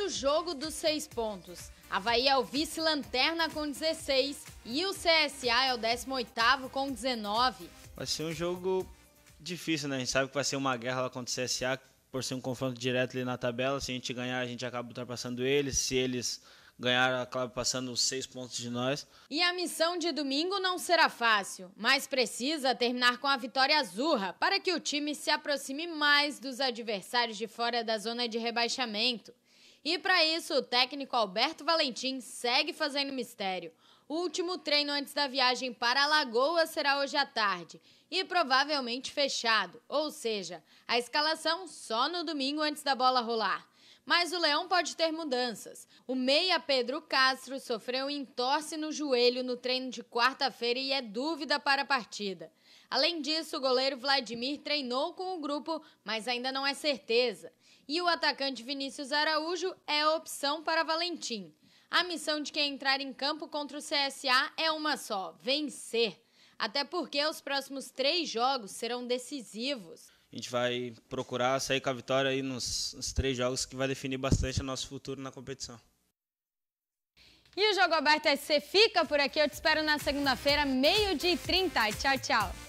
o jogo dos seis pontos. Havaí é o vice-lanterna com 16 e o CSA é o 18 com 19. Vai ser um jogo difícil, né? A gente sabe que vai ser uma guerra lá contra o CSA, por ser um confronto direto ali na tabela. Se a gente ganhar, a gente acaba ultrapassando eles. Se eles ganharam, acaba passando os seis pontos de nós. E a missão de domingo não será fácil, mas precisa terminar com a vitória azurra para que o time se aproxime mais dos adversários de fora da zona de rebaixamento. E para isso, o técnico Alberto Valentim segue fazendo mistério. O último treino antes da viagem para Lagoa será hoje à tarde e provavelmente fechado, ou seja, a escalação só no domingo antes da bola rolar. Mas o Leão pode ter mudanças. O meia Pedro Castro sofreu entorse no joelho no treino de quarta-feira e é dúvida para a partida. Além disso, o goleiro Vladimir treinou com o grupo, mas ainda não é certeza. E o atacante Vinícius Araújo é opção para Valentim. A missão de quem entrar em campo contra o CSA é uma só: vencer. Até porque os próximos três jogos serão decisivos. A gente vai procurar sair com a vitória aí nos, nos três jogos que vai definir bastante o nosso futuro na competição. E o Jogo Aberto SC fica por aqui. Eu te espero na segunda-feira, meio-dia e 30. Tchau, tchau.